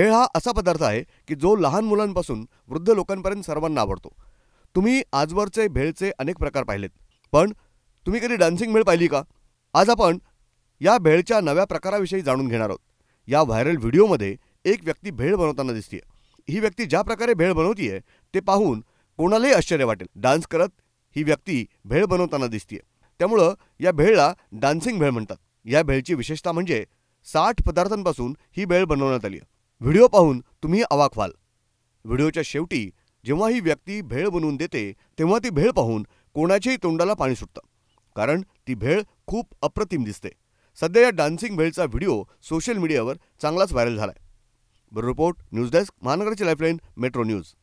भेळ हा असा पदार्थ आहे की जो लहान मुलांपासून वृद्ध लोकांपर्यंत सर्वांना आवडतो तुम्ही आजवरचे भेळचे अनेक प्रकार पाहिलेत पण तुम्ही कधी डान्सिंग भेळ पाहिली का आज आपण या भेळच्या नव्या प्रकाराविषयी जाणून घेणार आहोत या व्हायरल व्हिडिओमध्ये एक व्यक्ती भेळ बनवताना दिसते ही व्यक्ती ज्या प्रकारे भेळ बनवतीये ते पाहून कोणालाही आश्चर्य वाटेल डान्स करत ही व्यक्ती भेळ बनवताना दिसतीये त्यामुळं या भेळला डान्सिंग भेळ म्हणतात या भेळची विशेषता म्हणजे साठ पदार्थांपासून ही भेळ बनवण्यात आली व्हिडिओ पाहून तुम्ही अवाक व्हाल व्हिडिओच्या शेवटी जेव्हा ही व्यक्ती भेळ बनवून देते तेव्हा ती भेळ पाहून कोणाच्याही तोंडाला पाणी सुटतं कारण ती भेळ खूप अप्रतिम दिसते सध्या या डान्सिंग भेळचा व्हिडिओ सोशल मीडियावर चांगलाच व्हायरल झाला आहे रिपोर्ट न्यूज डेस्क महानगराची लाईफलाईन मेट्रो न्यूज